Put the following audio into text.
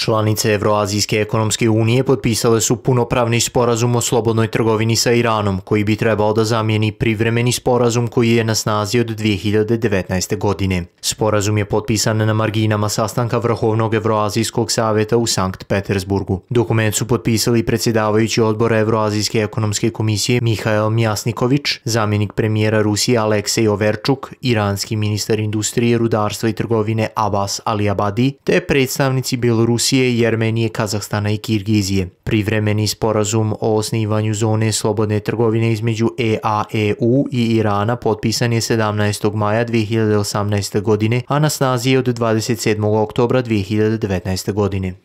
Članice Evroazijske ekonomske unije potpisale su punopravni sporazum o slobodnoj trgovini sa Iranom, koji bi trebao da zamijeni privremeni sporazum koji je na snazi od 2019. godine. Sporazum je potpisan na marginama sastanka Vrhovnog Evroazijskog savjeta u Sankt Petersburgu. Dokument su potpisali predsjedavajući odbor Evroazijske ekonomske komisije Mihajl Mjasniković, zamjenik premijera Rusije Aleksej Overčuk, iranski ministar industrije, rudarstva i trgovine Abbas Ali te predstavnici Bielorusije Rusije, Jermenije, Kazahstana i Kirgizije. Privremeni sporazum o osnivanju zone slobodne trgovine između EAEU i Irana potpisan je 17. maja 2018. godine, a na snazi je od 27. oktobra 2019. godine.